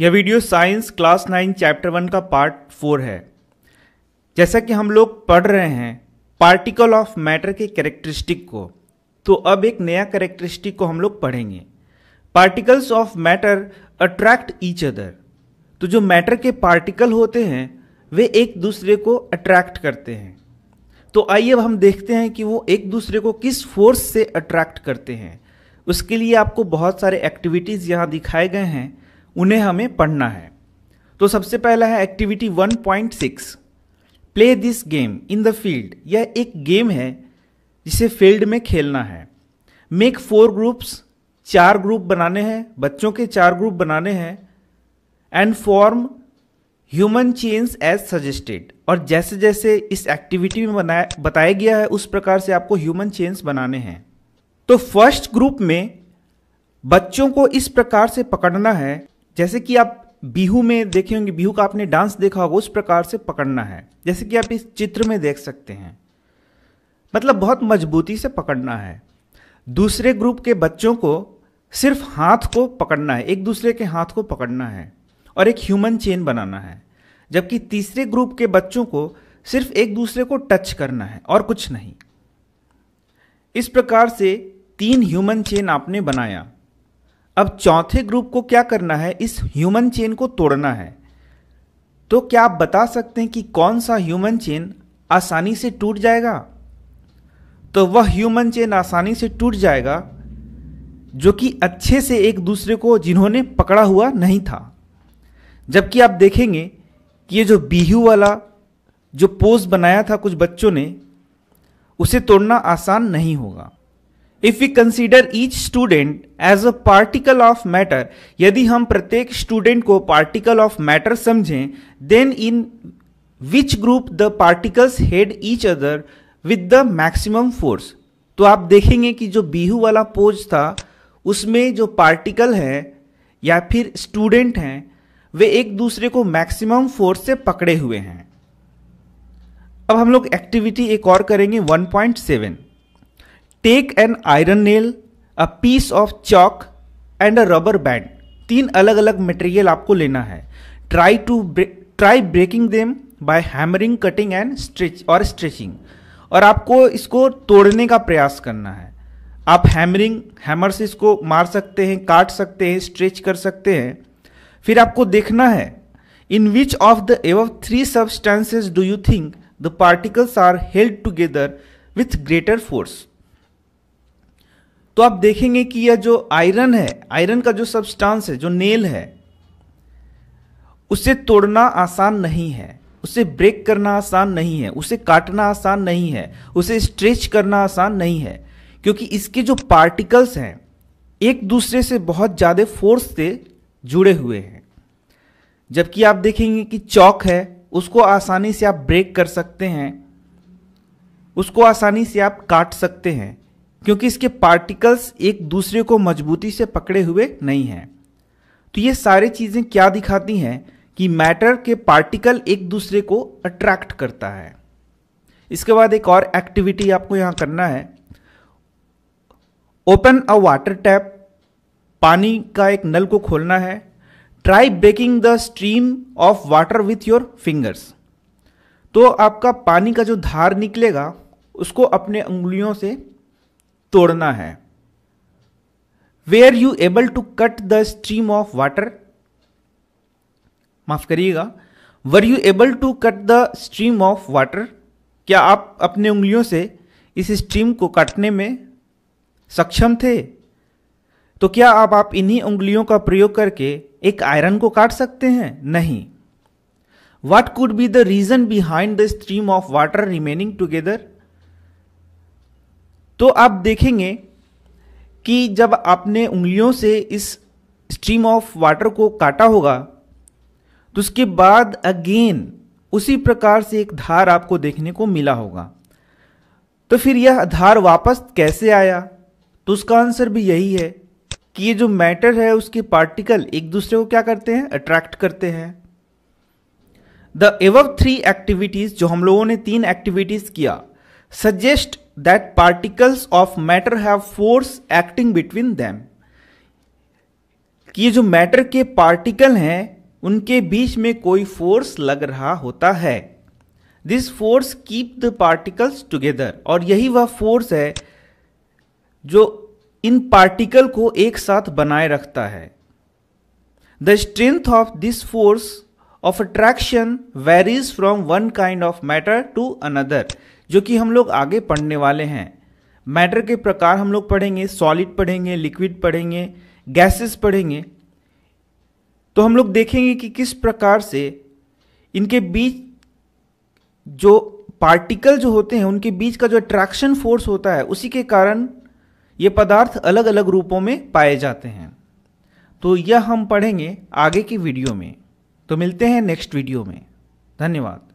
यह video science class nine chapter one का part four है जैसा कि हम लोग पढ़ रहे हैं पार्टिकल ऑफ मैटर के कैरेक्टरिस्टिक को तो अब एक नया कैरेक्टरिस्टिक को हम लोग पढ़ेंगे particles of matter attract each other तो जो मैटर के पार्टिकल होते हैं वे एक दूसरे को अट्रैक्ट करते हैं तो आइए अब हम देखते हैं कि वो एक दूसरे को किस फोर्स से अट्रैक्ट करते हैं उसके लिए आपको बहुत सारे एक्टिविटीज़ यहाँ दिखाए गए हैं उन्हें हमें पढ़ना है तो सबसे पहला है activity 1.6 play this game in the field यह एक गेम है जिसे फील्ड में खेलना है मेक फोर ग्रुप्स चार ग्रुप बनाने हैं बच्चों के चार ग्रुप बनाने हैं and form human chain as suggested और जैसे जैसे इस एक्टिविटी में बनाया बताया गया है उस प्रकार से आपको ह्यूमन चेंज बनाने हैं तो फर्स्ट ग्रुप में बच्चों को इस प्रकार से पकड़ना है जैसे कि आप बिहू में देखे होंगे बिहू का आपने डांस देखा होगा उस प्रकार से पकड़ना है जैसे कि आप इस चित्र में देख सकते हैं मतलब बहुत मजबूती से पकड़ना है दूसरे ग्रुप के बच्चों को सिर्फ हाथ को पकड़ना है एक दूसरे के हाथ को पकड़ना है और एक ह्यूमन चेन बनाना है जबकि तीसरे ग्रुप के बच्चों को सिर्फ एक दूसरे को टच करना है और कुछ नहीं इस प्रकार से तीन ह्यूमन चेन आपने बनाया अब चौथे ग्रुप को क्या करना है इस ह्यूमन चेन को तोड़ना है तो क्या आप बता सकते हैं कि कौन सा ह्यूमन चेन आसानी से टूट जाएगा तो वह ह्यूमन चेन आसानी से टूट जाएगा जो कि अच्छे से एक दूसरे को जिन्होंने पकड़ा हुआ नहीं था जबकि आप देखेंगे कि ये जो बीहू वाला जो पोज बनाया था कुछ बच्चों ने उसे तोड़ना आसान नहीं होगा if we consider each student as a particle of matter यदि हम प्रत्येक स्टूडेंट को पार्टिकल ऑफ मैटर समझें then in which group the particles hold each other with the maximum force तो आप देखेंगे कि जो बीहू वाला पोज था उसमें जो पार्टिकल है या फिर स्टूडेंट हैं वे एक दूसरे को मैक्सिमम फोर्स से पकड़े हुए हैं अब हम लोग एक्टिविटी एक और करेंगे 1.7 take an iron nail a piece of chalk and a rubber band तीन अलग अलग मटेरियल आपको लेना है try to try breaking them by hammering cutting and stretch और स्ट्रेचिंग और आपको इसको तोड़ने का प्रयास करना है आप हैमरिंग हैमर से इसको मार सकते हैं काट सकते हैं स्ट्रेच कर सकते हैं फिर आपको देखना है in which of the above three substances do you think the particles are held together with greater force तो आप देखेंगे कि यह जो आयरन है आयरन का जो सब्सटेंस है जो नेल है उसे तोड़ना आसान नहीं है उसे ब्रेक करना आसान नहीं है उसे काटना आसान नहीं है उसे स्ट्रेच करना आसान नहीं है क्योंकि इसके जो पार्टिकल्स हैं एक दूसरे से बहुत ज़्यादा फोर्स से जुड़े हुए हैं जबकि आप देखेंगे कि चौक है उसको आसानी से आप ब्रेक कर सकते हैं उसको आसानी से आप काट सकते हैं क्योंकि इसके पार्टिकल्स एक दूसरे को मजबूती से पकड़े हुए नहीं हैं तो ये सारी चीज़ें क्या दिखाती हैं कि मैटर के पार्टिकल एक दूसरे को अट्रैक्ट करता है इसके बाद एक और एक्टिविटी आपको यहाँ करना है ओपन अ वाटर टैप पानी का एक नल को खोलना है try breaking the stream of water with your fingers तो आपका पानी का जो धार निकलेगा उसको अपने उंगलियों से तोड़ना है were are you able to cut the stream of water माफ करिएगा were you able to cut the stream of water क्या आप अपने उंगलियों से इस स्ट्रीम को काटने में सक्षम थे तो क्या आप आप इन्हीं उंगलियों का प्रयोग करके एक आयरन को काट सकते हैं नहीं what could be the reason behind the stream of water remaining together तो आप देखेंगे कि जब आपने उंगलियों से इस स्ट्रीम ऑफ वाटर को काटा होगा तो उसके बाद अगेन उसी प्रकार से एक धार आपको देखने को मिला होगा तो फिर यह धार वापस कैसे आया तो उसका आंसर भी यही है कि ये जो मैटर है उसके पार्टिकल एक दूसरे को क्या करते हैं अट्रैक्ट करते हैं द एव थ्री एक्टिविटीज जो हम लोगों ने तीन एक्टिविटीज किया suggest that particles of matter have force acting between them कि जो मैटर के पार्टिकल हैं उनके बीच में कोई फोर्स लग रहा होता है this force keep the particles together और यही वह फोर्स है जो इन पार्टिकल को एक साथ बनाए रखता है the strength of this force of attraction varies from one kind of matter to another जो कि हम लोग आगे पढ़ने वाले हैं मैटर के प्रकार हम लोग पढ़ेंगे सॉलिड पढ़ेंगे लिक्विड पढ़ेंगे गैसेस पढ़ेंगे तो हम लोग देखेंगे कि किस प्रकार से इनके बीच जो पार्टिकल जो होते हैं उनके बीच का जो अट्रैक्शन फोर्स होता है उसी के कारण ये पदार्थ अलग अलग रूपों में पाए जाते हैं तो यह हम पढ़ेंगे आगे की वीडियो में तो मिलते हैं नेक्स्ट वीडियो में धन्यवाद